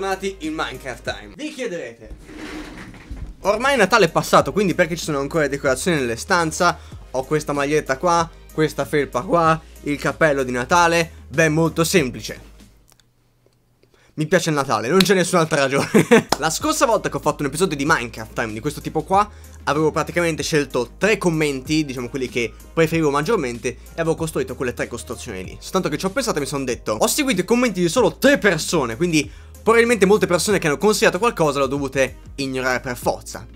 bentornati in Minecraft Time. Vi chiederete, ormai Natale è passato, quindi perché ci sono ancora decorazioni nelle stanze? Ho questa maglietta qua, questa felpa qua, il cappello di Natale. Beh, molto semplice. Mi piace il Natale, non c'è nessun'altra ragione. La scorsa volta che ho fatto un episodio di Minecraft Time di questo tipo qua, avevo praticamente scelto tre commenti, diciamo quelli che preferivo maggiormente, e avevo costruito quelle tre costruzioni lì. Soltanto che ci ho pensato e mi sono detto, ho seguito i commenti di solo tre persone, quindi Probabilmente molte persone che hanno consigliato qualcosa l'ho dovute ignorare per forza.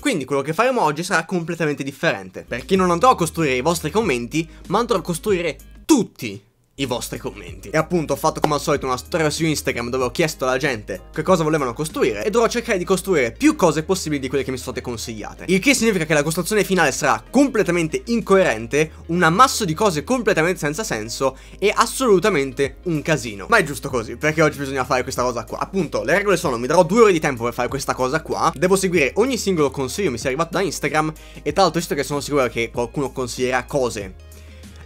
Quindi quello che faremo oggi sarà completamente differente, perché non andrò a costruire i vostri commenti, ma andrò a costruire tutti i vostri commenti. E appunto ho fatto come al solito una storia su Instagram dove ho chiesto alla gente che cosa volevano costruire e dovrò cercare di costruire più cose possibili di quelle che mi sono state consigliate. Il che significa che la costruzione finale sarà completamente incoerente, un ammasso di cose completamente senza senso e assolutamente un casino. Ma è giusto così, perché oggi bisogna fare questa cosa qua. Appunto, le regole sono mi darò due ore di tempo per fare questa cosa qua, devo seguire ogni singolo consiglio mi sia arrivato da Instagram e tra l'altro visto che sono sicuro che qualcuno consiglierà cose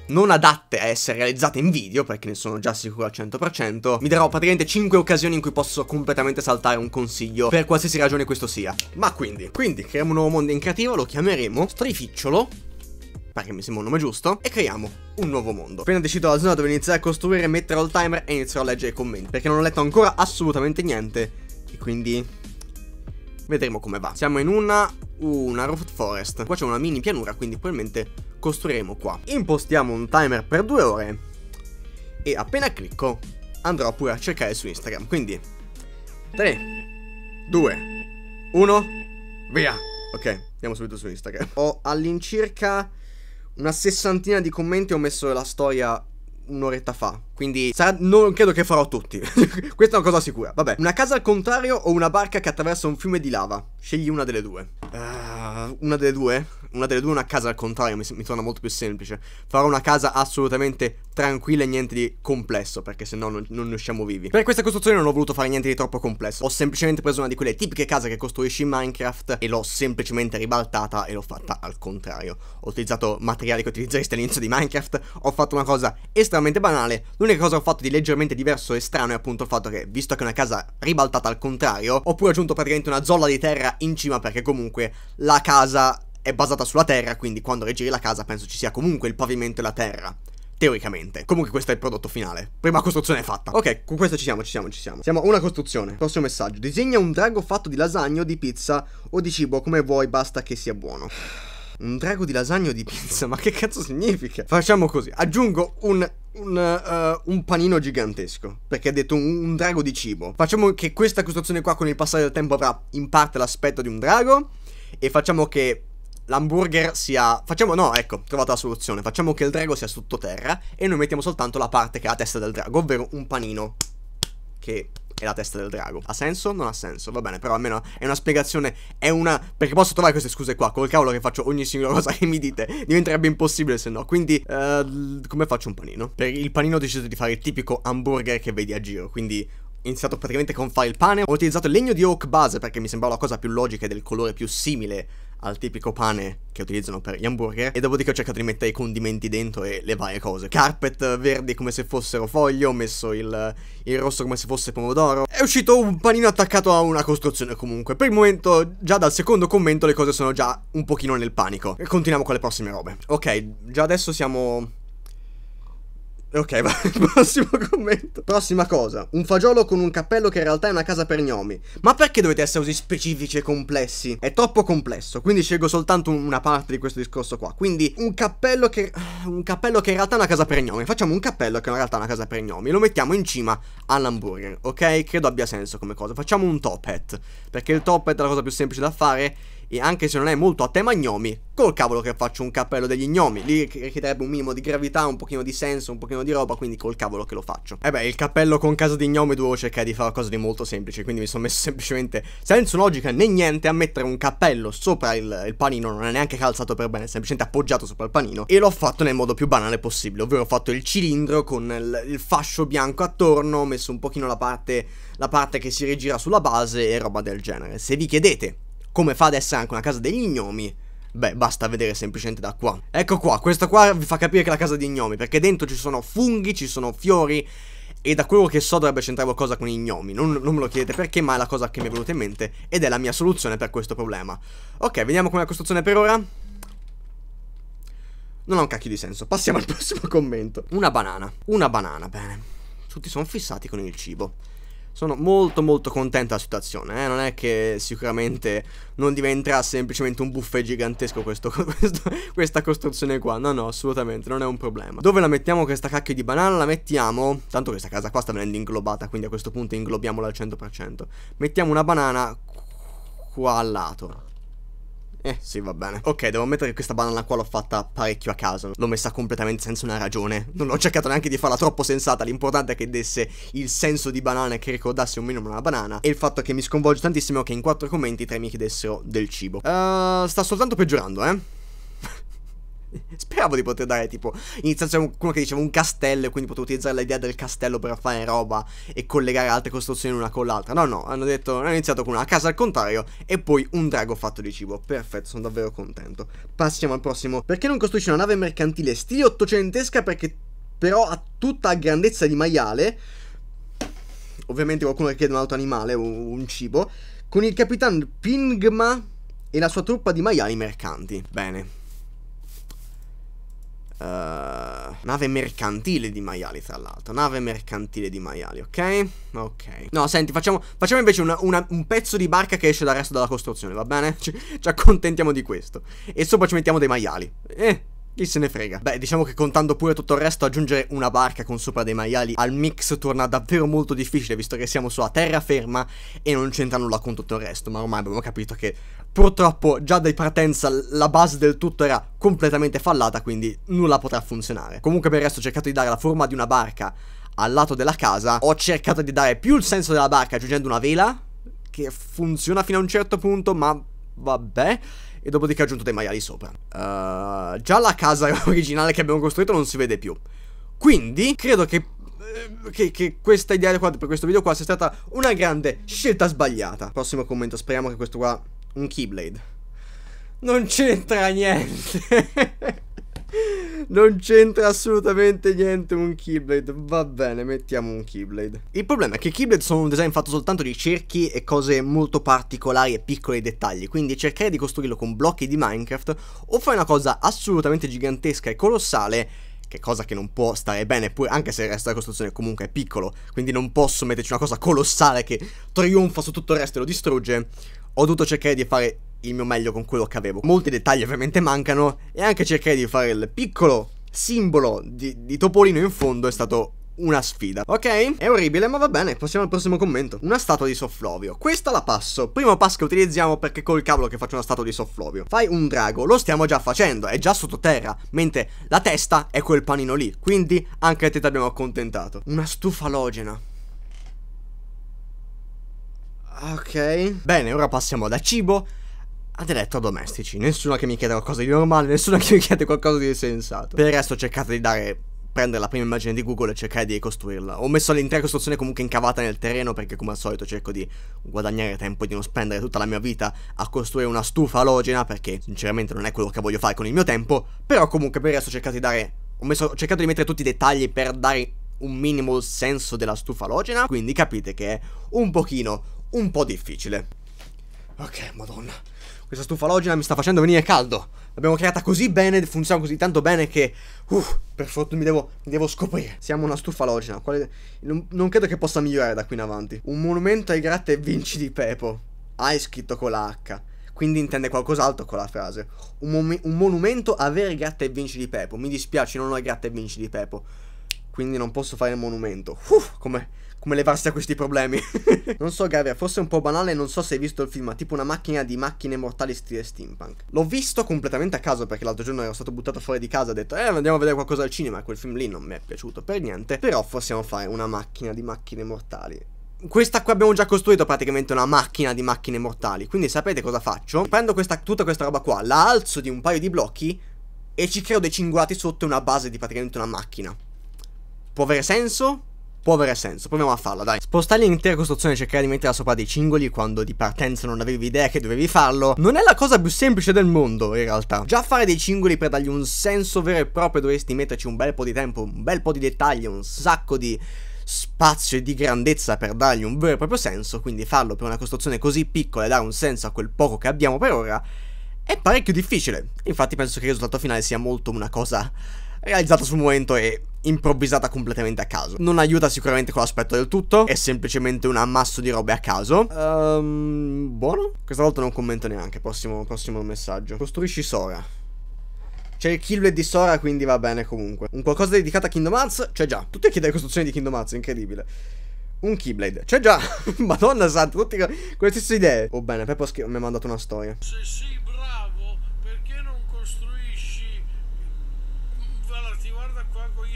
non adatte a essere realizzate in video, perché ne sono già sicuro al 100%, mi darò praticamente 5 occasioni in cui posso completamente saltare un consiglio, per qualsiasi ragione questo sia. Ma quindi, quindi creiamo un nuovo mondo in creativo, lo chiameremo Strificciolo, perché mi sembra un nome giusto, e creiamo un nuovo mondo. Appena decido la zona dove iniziare a costruire, metterò il timer e inizierò a leggere i commenti, perché non ho letto ancora assolutamente niente, e quindi Vedremo come va. Siamo in una, una roof Forest. Qua c'è una mini pianura, quindi probabilmente costruiremo qua. Impostiamo un timer per due ore e appena clicco andrò pure a cercare su Instagram. Quindi 3, 2, 1, via! Ok, andiamo subito su Instagram. Ho all'incirca una sessantina di commenti, ho messo la storia un'oretta fa. Quindi sarà, non credo che farò tutti. Questa è una cosa sicura. Vabbè, una casa al contrario o una barca che attraversa un fiume di lava? Scegli una delle due. Uh, una delle due? una delle due una casa al contrario, mi, mi torna molto più semplice. Farò una casa assolutamente tranquilla e niente di complesso, perché se no non, ne usciamo vivi. Per questa costruzione non ho voluto fare niente di troppo complesso, ho semplicemente preso una di quelle tipiche case che costruisci in Minecraft e l'ho semplicemente ribaltata e l'ho fatta al contrario. Ho utilizzato materiali che utilizzeresti all'inizio di Minecraft, ho fatto una cosa estremamente banale, l'unica cosa che ho fatto di leggermente diverso e strano è appunto il fatto che, visto che è una casa ribaltata al contrario, ho pure aggiunto praticamente una zolla di terra in cima perché comunque la casa è basata sulla terra, quindi quando rigiri la casa penso ci sia comunque il pavimento e la terra. Teoricamente. Comunque questo è il prodotto finale. Prima costruzione è fatta. Ok, con questo ci siamo, ci siamo, ci siamo. Siamo a una costruzione. Prossimo messaggio. Disegna un drago fatto di lasagna o di pizza o di cibo come vuoi, basta che sia buono. Un drago di lasagna o di pizza? Ma che cazzo significa? Facciamo così. Aggiungo un un, uh, un, panino gigantesco. Perché ha detto un, un, drago di cibo. Facciamo che questa costruzione qua con il passare del tempo avrà in parte l'aspetto di un drago. E facciamo che l'hamburger sia... Facciamo... No, ecco, trovate la soluzione. Facciamo che il drago sia sottoterra e noi mettiamo soltanto la parte che ha la testa del drago, ovvero un panino che è la testa del drago. Ha senso? Non ha senso, va bene, però almeno è una spiegazione, è una... Perché posso trovare queste scuse qua, col cavolo che faccio ogni singola cosa che mi dite, diventerebbe impossibile se no. Quindi, uh, come faccio un panino? Per il panino ho deciso di fare il tipico hamburger che vedi a giro, quindi ho iniziato praticamente con fare il pane, ho utilizzato il legno di oak base perché mi sembrava la cosa più logica e del colore più simile al tipico pane che utilizzano per gli hamburger e dopodiché ho cercato di mettere i condimenti dentro e le varie cose. Carpet verdi come se fossero foglio, ho messo il, il, rosso come se fosse pomodoro. È uscito un panino attaccato a una costruzione comunque. Per il momento, già dal secondo commento, le cose sono già un pochino nel panico. E continuiamo con le prossime robe. Ok, già adesso siamo Ok, va, prossimo commento. Prossima cosa, un fagiolo con un cappello che in realtà è una casa per gnomi. Ma perché dovete essere così specifici e complessi? È troppo complesso, quindi scelgo soltanto una parte di questo discorso qua. Quindi un cappello che un cappello che in realtà è una casa per gnomi. Facciamo un cappello che in realtà è una casa per gnomi, lo mettiamo in cima all'hamburger, ok? Credo abbia senso come cosa. Facciamo un top hat, perché il top hat è la cosa più semplice da fare e anche se non è molto a tema gnomi, col cavolo che faccio un cappello degli gnomi, lì richiederebbe un minimo di gravità, un pochino di senso, un pochino di roba, quindi col cavolo che lo faccio. E eh beh, il cappello con casa di gnomi dovevo cercare di fare qualcosa di molto semplice, quindi mi sono messo semplicemente, senza logica né niente, a mettere un cappello sopra il, il panino, non è neanche calzato per bene, è semplicemente appoggiato sopra il panino, e l'ho fatto nel modo più banale possibile, ovvero ho fatto il cilindro con il, il fascio bianco attorno, ho messo un pochino la parte, la parte che si rigira sulla base e roba del genere. Se vi chiedete come fa ad essere anche una casa degli gnomi. Beh, basta vedere semplicemente da qua. Ecco qua, questa qua vi fa capire che è la casa degli gnomi, perché dentro ci sono funghi, ci sono fiori, e da quello che so dovrebbe c'entrare qualcosa con i gnomi. Non, non, me lo chiedete perché, ma è la cosa che mi è venuta in mente, ed è la mia soluzione per questo problema. Ok, vediamo come la costruzione per ora. Non ha un cacchio di senso, passiamo al prossimo commento. Una banana, una banana, bene. Tutti sono fissati con il cibo. Sono molto molto contento della situazione, eh? non è che sicuramente non diventerà semplicemente un buffet gigantesco questo, questo, questa costruzione qua, no no, assolutamente, non è un problema. Dove la mettiamo questa cacchio di banana? La mettiamo, tanto questa casa qua sta venendo inglobata, quindi a questo punto inglobiamola al 100%. Mettiamo una banana qua al lato. Eh, sì, va bene. Ok, devo ammettere che questa banana qua l'ho fatta parecchio a caso. L'ho messa completamente senza una ragione. Non ho cercato neanche di farla troppo sensata. L'importante è che desse il senso di banana e che ricordasse un minimo una banana. E il fatto che mi sconvolge tantissimo che in quattro commenti tre mi chiedessero del cibo. Uh, sta soltanto peggiorando, eh. Speravo di poter dare tipo. Iniziando c'era qualcuno che diceva un castello e quindi potevo utilizzare l'idea del castello per fare roba e collegare altre costruzioni una con l'altra. No, no, hanno detto. Hanno iniziato con una casa al contrario e poi un drago fatto di cibo. Perfetto, sono davvero contento. Passiamo al prossimo. Perché non costruisci una nave mercantile stile ottocentesca? Perché però ha tutta grandezza di maiale. Ovviamente qualcuno che chiede un altro animale, o un cibo. Con il capitano Pingma e la sua truppa di maiali mercanti. Bene. Uh, nave mercantile di maiali, tra l'altro. Nave mercantile di maiali, ok? Ok. No, senti, facciamo, facciamo invece una, una, un pezzo di barca che esce dal resto della costruzione, va bene? Ci, ci accontentiamo di questo. E sopra ci mettiamo dei maiali. Eh. Chi se ne frega? Beh, diciamo che contando pure tutto il resto, aggiungere una barca con sopra dei maiali al mix torna davvero molto difficile, visto che siamo sulla terraferma e non c'entra nulla con tutto il resto, ma ormai abbiamo capito che Purtroppo già dai partenza la base del tutto era completamente fallata, quindi nulla potrà funzionare. Comunque per il resto ho cercato di dare la forma di una barca al lato della casa, ho cercato di dare più il senso della barca aggiungendo una vela, che funziona fino a un certo punto, ma vabbè, e dopodiché ho aggiunto dei maiali sopra. Uh, già la casa originale che abbiamo costruito non si vede più. Quindi credo che eh, che, che, questa idea qua per questo video qua sia stata una grande scelta sbagliata. Prossimo commento, speriamo che questo qua un Keyblade. Non c'entra niente. Non c'entra assolutamente niente un Keyblade. Va bene, mettiamo un Keyblade. Il problema è che i Keyblade sono un design fatto soltanto di cerchi e cose molto particolari e piccoli dettagli. Quindi cercare di costruirlo con blocchi di Minecraft o fai una cosa assolutamente gigantesca e colossale. Che cosa che non può stare bene, pure, anche se il resto della costruzione comunque è piccolo. Quindi non posso metterci una cosa colossale che trionfa su tutto il resto e lo distrugge ho dovuto cercare di fare il mio meglio con quello che avevo. Molti dettagli ovviamente mancano e anche cercare di fare il piccolo simbolo di, di Topolino in fondo è stato una sfida. Ok? È orribile, ma va bene. Passiamo al prossimo commento. Una statua di Sofflovio. Questa la passo. Primo passo che utilizziamo perché col cavolo che faccio una statua di Sofflovio. Fai un drago, lo stiamo già facendo, è già sottoterra, mentre la testa è quel panino lì. Quindi anche te ti abbiamo accontentato. Una stufa alogena. Ah, ok. Bene, ora passiamo da cibo ad elettrodomestici. Nessuno che mi chiede qualcosa di normale, nessuno che mi chiede qualcosa di sensato. Per il resto cercate di dare prendere la prima immagine di Google e cercare di ricostruirla. Ho messo l'intera costruzione comunque incavata nel terreno perché come al solito cerco di guadagnare tempo e di non spendere tutta la mia vita a costruire una stufa alogena perché sinceramente non è quello che voglio fare con il mio tempo, però comunque per il resto cercate di dare ho, messo, ho cercato di mettere tutti i dettagli per dare un minimo senso della stufa alogena, quindi capite che è un pochino un po' difficile. Ok, madonna. Questa stufalogena mi sta facendo venire caldo. L'abbiamo creata così bene, funziona così tanto bene che... Uff, per fortuna mi devo, mi devo scoprire. Siamo una stufalogena. Quale... Non, non, credo che possa migliorare da qui in avanti. Un monumento ai gratte e vinci di Pepo. Hai scritto con la H. Quindi intende qualcos'altro con la frase. Un, un monumento a vere gratte e vinci di Pepo. Mi dispiace, non ho gratte e vinci di Pepo. Quindi non posso fare il monumento. Uff, come come levarsi da questi problemi. non so Gaia, forse è un po' banale, non so se hai visto il film, ma tipo una macchina di macchine mortali stile steampunk. L'ho visto completamente a caso perché l'altro giorno ero stato buttato fuori di casa, e ho detto eh andiamo a vedere qualcosa al cinema, quel film lì non mi è piaciuto per niente, però possiamo fare una macchina di macchine mortali. Questa qua abbiamo già costruito praticamente una macchina di macchine mortali, quindi sapete cosa faccio? Prendo questa, tutta questa roba qua, la alzo di un paio di blocchi e ci creo dei cinguati sotto una base di praticamente una macchina. Può avere senso? può avere senso. Proviamo a farla, dai. Spostare l'intera costruzione e cercare di metterla sopra dei cingoli quando di partenza non avevi idea che dovevi farlo, non è la cosa più semplice del mondo, in realtà. Già fare dei cingoli per dargli un senso vero e proprio dovresti metterci un bel po' di tempo, un bel po' di dettagli, un sacco di spazio e di grandezza per dargli un vero e proprio senso, quindi farlo per una costruzione così piccola e dare un senso a quel poco che abbiamo per ora è parecchio difficile. Infatti penso che il risultato finale sia molto una cosa realizzata sul momento e improvvisata completamente a caso. Non aiuta sicuramente con l'aspetto del tutto, è semplicemente un ammasso di robe a caso. Um, buono? Questa volta non commento neanche, prossimo, prossimo messaggio. Costruisci Sora. C'è il killblade di Sora, quindi va bene comunque. Un qualcosa dedicato a Kingdom Hearts? C'è già. Tutti Tutte chiedere costruzioni di Kingdom Hearts, incredibile. Un Keyblade. C'è già. Madonna santa, tutte stesse idee. Oh bene, Peppo mi ha mandato una storia. Sì, sì,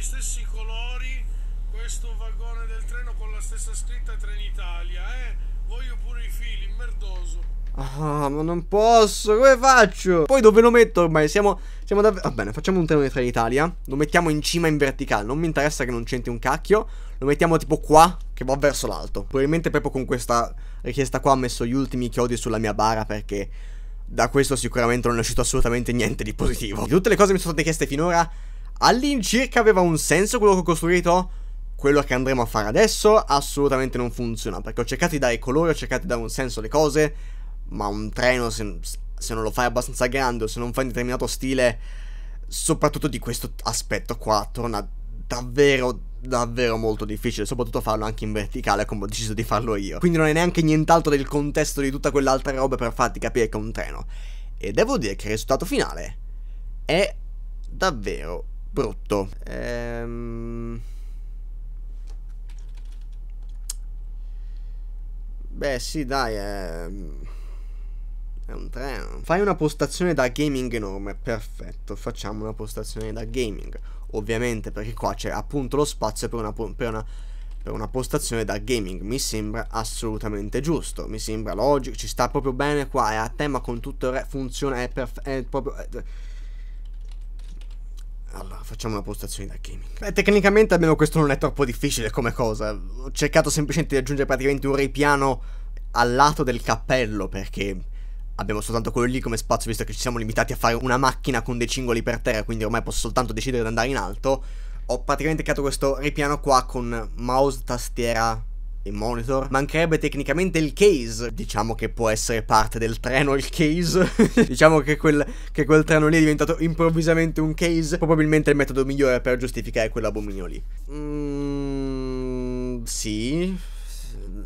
gli stessi colori questo vagone del treno con la stessa scritta Trenitalia, eh? Voglio pure i fili, merdoso. Ah, ma non posso, come faccio? Poi dove lo metto ormai? Siamo, siamo davvero... Va bene, facciamo un treno di Trenitalia, lo mettiamo in cima in verticale, non mi interessa che non c'entri un cacchio, lo mettiamo tipo qua, che va verso l'alto. Probabilmente proprio con questa richiesta qua ho messo gli ultimi chiodi sulla mia bara perché da questo sicuramente non è uscito assolutamente niente di positivo. Di tutte le cose che mi sono state chieste finora all'incirca aveva un senso quello che ho costruito? Quello che andremo a fare adesso assolutamente non funziona, perché ho cercato di dare colore, ho cercato di dare un senso alle cose, ma un treno se, se non lo fai abbastanza grande o se non fai un determinato stile, soprattutto di questo aspetto qua, torna davvero davvero molto difficile, soprattutto farlo anche in verticale come ho deciso di farlo io. Quindi non è neanche nient'altro del contesto di tutta quell'altra roba per farti capire che è un treno. E devo dire che il risultato finale è davvero brutto. Ehm... Beh sì dai, è... Ehm, è un treno. Fai una postazione da gaming enorme, perfetto, facciamo una postazione da gaming. Ovviamente perché qua c'è appunto lo spazio per una, per una per una postazione da gaming mi sembra assolutamente giusto, mi sembra logico, ci sta proprio bene qua, è a tema con tutto il re, funziona, è, è proprio... È, eh, allora, facciamo una postazione da gaming. Beh, tecnicamente almeno questo non è troppo difficile come cosa. Ho cercato semplicemente di aggiungere praticamente un ripiano al lato del cappello, perché abbiamo soltanto quello lì come spazio, visto che ci siamo limitati a fare una macchina con dei cingoli per terra, quindi ormai posso soltanto decidere di andare in alto. Ho praticamente creato questo ripiano qua con mouse, tastiera, e monitor. Mancherebbe tecnicamente il case. Diciamo che può essere parte del treno il case. diciamo che quel, che quel treno lì è diventato improvvisamente un case. Probabilmente il metodo migliore per giustificare quell'abominio lì. Mmm. Sì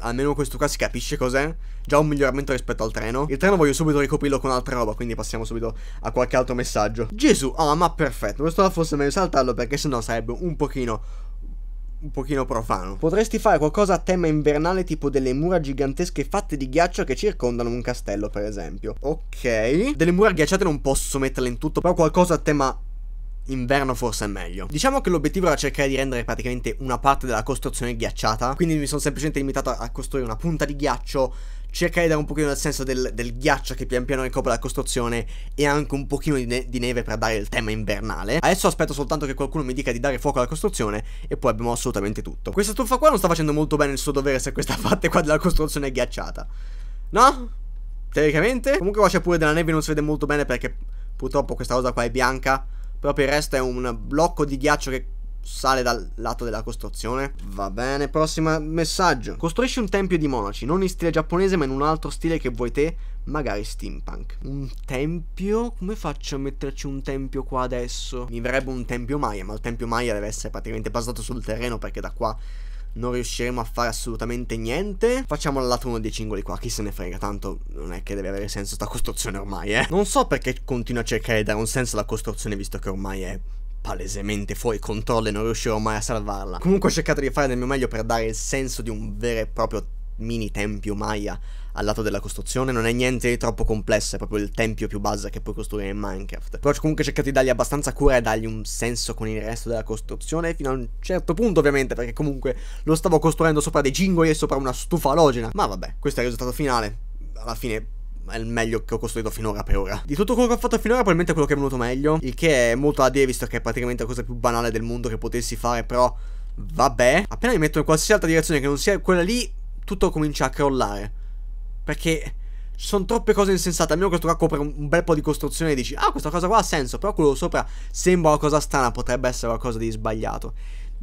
almeno questo qua si capisce cos'è. Già un miglioramento rispetto al treno. Il treno voglio subito ricoprirlo con altra roba, quindi passiamo subito a qualche altro messaggio. Gesù, ah oh, ma perfetto, questo là forse meglio saltarlo perché sennò sarebbe un pochino un pochino profano. Potresti fare qualcosa a tema invernale tipo delle mura gigantesche fatte di ghiaccio che circondano un castello, per esempio. Ok. Delle mura ghiacciate non posso metterle in tutto, però qualcosa a tema inverno forse è meglio. Diciamo che l'obiettivo era cercare di rendere praticamente una parte della costruzione ghiacciata, quindi mi sono semplicemente limitato a costruire una punta di ghiaccio cerca di dare un pochino del senso del, del ghiaccio che pian piano ricopre la costruzione e anche un pochino di, ne- di, neve per dare il tema invernale. Adesso aspetto soltanto che qualcuno mi dica di dare fuoco alla costruzione e poi abbiamo assolutamente tutto. Questa stufa qua non sta facendo molto bene il suo dovere se questa parte qua della costruzione è ghiacciata. No? Teoricamente. Comunque qua c'è pure della neve non si vede molto bene perché purtroppo questa cosa qua è bianca. Però per il resto è un blocco di ghiaccio che sale dal lato della costruzione. Va bene, prossimo messaggio. Costruisci un tempio di monaci, non in stile giapponese ma in un altro stile che vuoi te, magari steampunk. Un tempio? Come faccio a metterci un tempio qua adesso? Mi verrebbe un tempio Maya, ma il tempio Maya deve essere praticamente basato sul terreno perché da qua non riusciremo a fare assolutamente niente. Facciamo al lato uno dei cingoli qua, chi se ne frega, tanto non è che deve avere senso sta costruzione ormai, eh. Non so perché continua a cercare di dare un senso alla costruzione visto che ormai è palesemente fuori controllo e non riuscirò mai a salvarla. Comunque ho cercato di fare del mio meglio per dare il senso di un vero e proprio mini tempio Maya al lato della costruzione, non è niente di troppo complesso, è proprio il tempio più base che puoi costruire in Minecraft. Però ho comunque cercato di dargli abbastanza cura e dargli un senso con il resto della costruzione, fino a un certo punto ovviamente, perché comunque lo stavo costruendo sopra dei gingoli e sopra una stufa alogena. Ma vabbè, questo è il risultato finale. Alla fine è il meglio che ho costruito finora per ora. Di tutto quello che ho fatto finora probabilmente è quello che è venuto meglio, il che è molto a dire visto che è praticamente la cosa più banale del mondo che potessi fare, però vabbè. Appena mi metto in qualsiasi altra direzione che non sia quella lì, tutto comincia a crollare. Perché sono troppe cose insensate. Almeno questo qua copre un bel po' di costruzione e dici, ah, questa cosa qua ha senso, però quello sopra sembra una cosa strana, potrebbe essere qualcosa di sbagliato.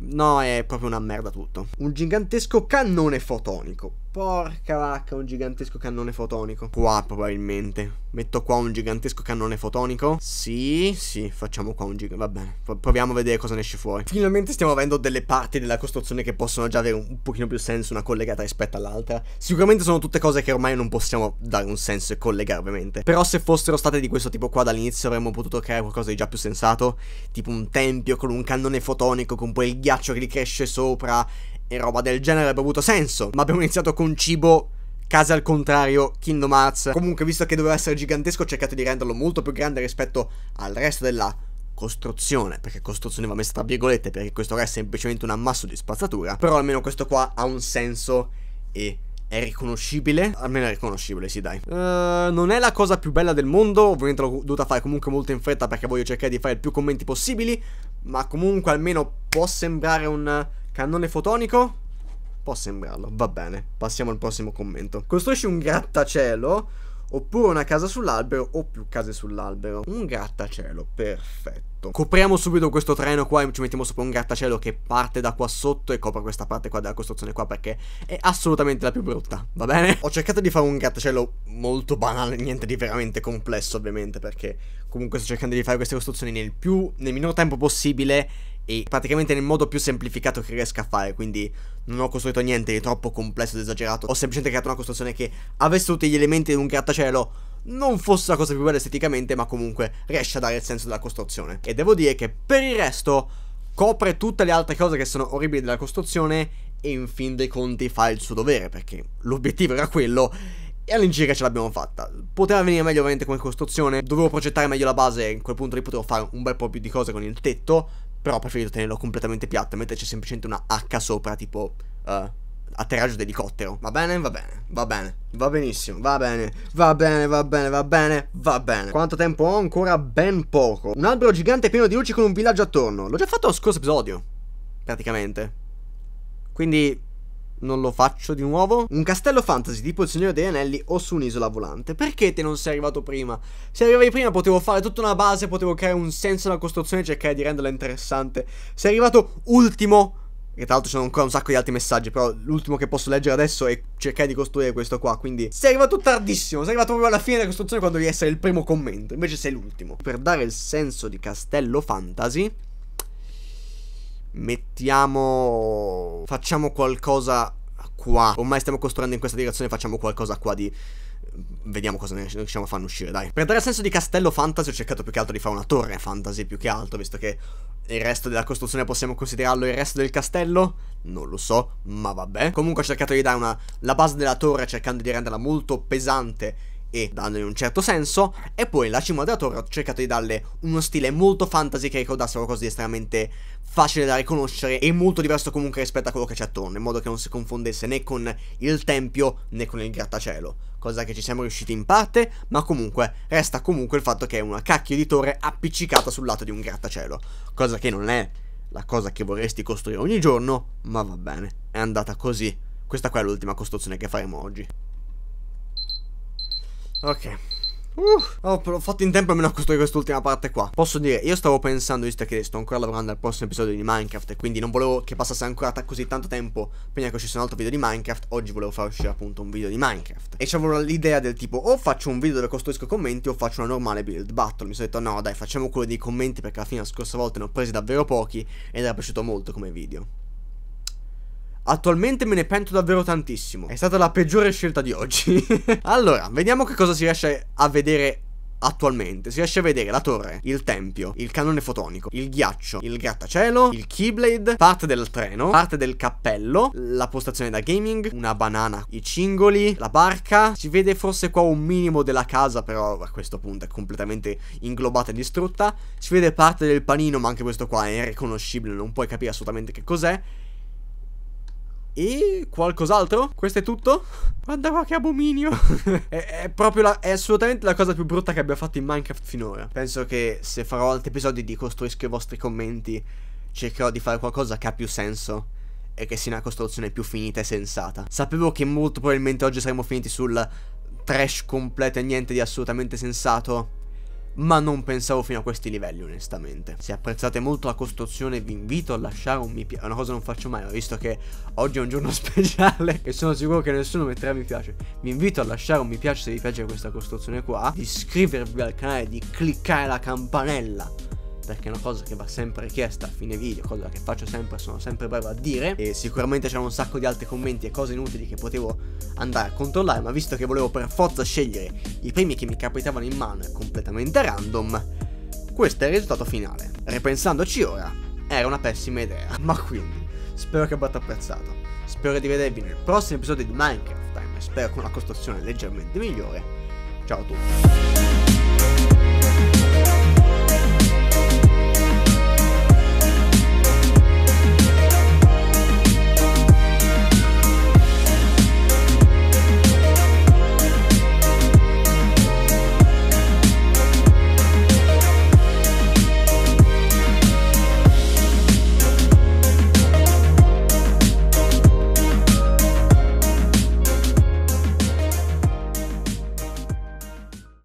No, è proprio una merda tutto. Un gigantesco cannone fotonico. Porca vacca, un gigantesco cannone fotonico. Qua probabilmente. Metto qua un gigantesco cannone fotonico. Sì, sì, facciamo qua un gigantesco. Va bene, proviamo a vedere cosa ne esce fuori. Finalmente stiamo avendo delle parti della costruzione che possono già avere un pochino più senso una collegata rispetto all'altra. Sicuramente sono tutte cose che ormai non possiamo dare un senso e collegare ovviamente. Però se fossero state di questo tipo qua dall'inizio avremmo potuto creare qualcosa di già più sensato. Tipo un tempio con un cannone fotonico, con poi il ghiaccio che gli cresce sopra e roba del genere avrebbe avuto senso, ma abbiamo iniziato con cibo case al contrario, Kingdom Hearts. Comunque, visto che doveva essere gigantesco, ho cercato di renderlo molto più grande rispetto al resto della costruzione, perché costruzione va messa tra virgolette, perché questo qua è semplicemente un ammasso di spazzatura, però almeno questo qua ha un senso e è riconoscibile? Almeno è riconoscibile, sì dai. Uh, non è la cosa più bella del mondo, ovviamente l'ho dovuta fare comunque molto in fretta perché voglio cercare di fare il più commenti possibili, ma comunque almeno può sembrare un Cannone fotonico? Può sembrarlo, va bene. Passiamo al prossimo commento. Costruisci un grattacielo oppure una casa sull'albero o più case sull'albero. Un grattacielo, perfetto. Copriamo subito questo treno qua e ci mettiamo sopra un grattacielo che parte da qua sotto e copre questa parte qua della costruzione qua perché è assolutamente la più brutta, va bene? Ho cercato di fare un grattacielo molto banale, niente di veramente complesso ovviamente perché comunque sto cercando di fare queste costruzioni nel più, nel minor tempo possibile e praticamente nel modo più semplificato che riesca a fare, quindi non ho costruito niente di troppo complesso ed esagerato, ho semplicemente creato una costruzione che avesse tutti gli elementi di un grattacielo, non fosse la cosa più bella esteticamente, ma comunque riesce a dare il senso della costruzione. E devo dire che per il resto copre tutte le altre cose che sono orribili della costruzione e in fin dei conti fa il suo dovere, perché l'obiettivo era quello e all'incirca ce l'abbiamo fatta. Poteva venire meglio ovviamente come costruzione, dovevo progettare meglio la base, in quel punto lì potevo fare un bel po' più di cose con il tetto, però ho preferito tenerlo completamente piatto e metterci semplicemente una H sopra, tipo uh, atterraggio d'elicottero. Va bene, va bene, va bene, va benissimo, va bene, va bene, va bene, va bene, va bene. Quanto tempo ho? Ancora ben poco. Un albero gigante pieno di luci con un villaggio attorno. L'ho già fatto lo scorso episodio, praticamente. Quindi non lo faccio di nuovo? Un castello fantasy tipo il Signore degli Anelli o su un'isola volante. Perché te non sei arrivato prima? Se arrivavi prima potevo fare tutta una base, potevo creare un senso alla costruzione e cercare di renderla interessante. Sei arrivato ultimo. Che tra l'altro ci sono ancora un sacco di altri messaggi, però l'ultimo che posso leggere adesso è cercare di costruire questo qua. Quindi sei arrivato tardissimo, sei arrivato proprio alla fine della costruzione quando devi essere il primo commento. Invece sei l'ultimo. Per dare il senso di castello fantasy mettiamo, facciamo qualcosa qua, ormai stiamo costruendo in questa direzione, facciamo qualcosa qua di vediamo cosa ne riusciamo a far uscire, dai. Per dare senso di castello fantasy ho cercato più che altro di fare una torre fantasy più che altro, visto che il resto della costruzione possiamo considerarlo il resto del castello? Non lo so, ma vabbè. Comunque ho cercato di dare una, la base della torre cercando di renderla molto pesante e dandone un certo senso, e poi la cima della torre ho cercato di darle uno stile molto fantasy che ricordassero cose di estremamente facile da riconoscere e molto diverso comunque rispetto a quello che c'è attorno, in modo che non si confondesse né con il tempio né con il grattacielo, cosa che ci siamo riusciti in parte, ma comunque resta comunque il fatto che è una cacchio di torre appiccicata sul lato di un grattacielo, cosa che non è la cosa che vorresti costruire ogni giorno, ma va bene, è andata così. Questa qua è l'ultima costruzione che faremo oggi. Ok. Uh, ho fatto in tempo almeno a costruire quest'ultima parte qua Posso dire, io stavo pensando, visto che sto ancora lavorando al prossimo episodio di Minecraft E quindi non volevo che passasse ancora così tanto tempo prima che uscisse un altro video di Minecraft Oggi volevo far uscire appunto un video di Minecraft E c'avevo l'idea del tipo, o faccio un video dove costruisco commenti o faccio una normale build battle Mi sono detto, no dai, facciamo quello dei commenti perché alla fine la scorsa volta ne ho presi davvero pochi Ed era piaciuto molto come video Attualmente me ne pento davvero tantissimo. È stata la peggiore scelta di oggi. allora, vediamo che cosa si riesce a vedere attualmente si riesce a vedere la torre, il tempio, il cannone fotonico, il ghiaccio, il grattacielo, il keyblade, parte del treno, parte del cappello, la postazione da gaming, una banana, i cingoli, la barca, si vede forse qua un minimo della casa però a questo punto è completamente inglobata e distrutta, si vede parte del panino ma anche questo qua è irriconoscibile, non puoi capire assolutamente che cos'è e qualcos'altro? Questo è tutto? Guarda qua che abominio è, è, proprio la, è assolutamente la cosa più brutta che abbia fatto in Minecraft finora Penso che se farò altri episodi di costruisco i vostri commenti Cercherò di fare qualcosa che ha più senso e che sia una costruzione più finita e sensata. Sapevo che molto probabilmente oggi saremmo finiti sul trash completo e niente di assolutamente sensato, ma non pensavo fino a questi livelli onestamente. Se apprezzate molto la costruzione vi invito a lasciare un mi piace, una cosa non faccio mai, visto che oggi è un giorno speciale e sono sicuro che nessuno metterà mi piace. Vi invito a lasciare un mi piace se vi piace questa costruzione qua, di iscrivervi al canale, di cliccare la campanella perché è una cosa che va sempre richiesta a fine video, cosa che faccio sempre, sono sempre bravo a dire e sicuramente c'erano un sacco di altri commenti e cose inutili che potevo andare a controllare, ma visto che volevo per forza scegliere i primi che mi capitavano in mano e completamente random, questo è il risultato finale. Ripensandoci ora, era una pessima idea, ma quindi spero che abbiate apprezzato. Spero di vedervi nel prossimo episodio di Minecraft Time, spero con una costruzione leggermente migliore. Ciao a tutti.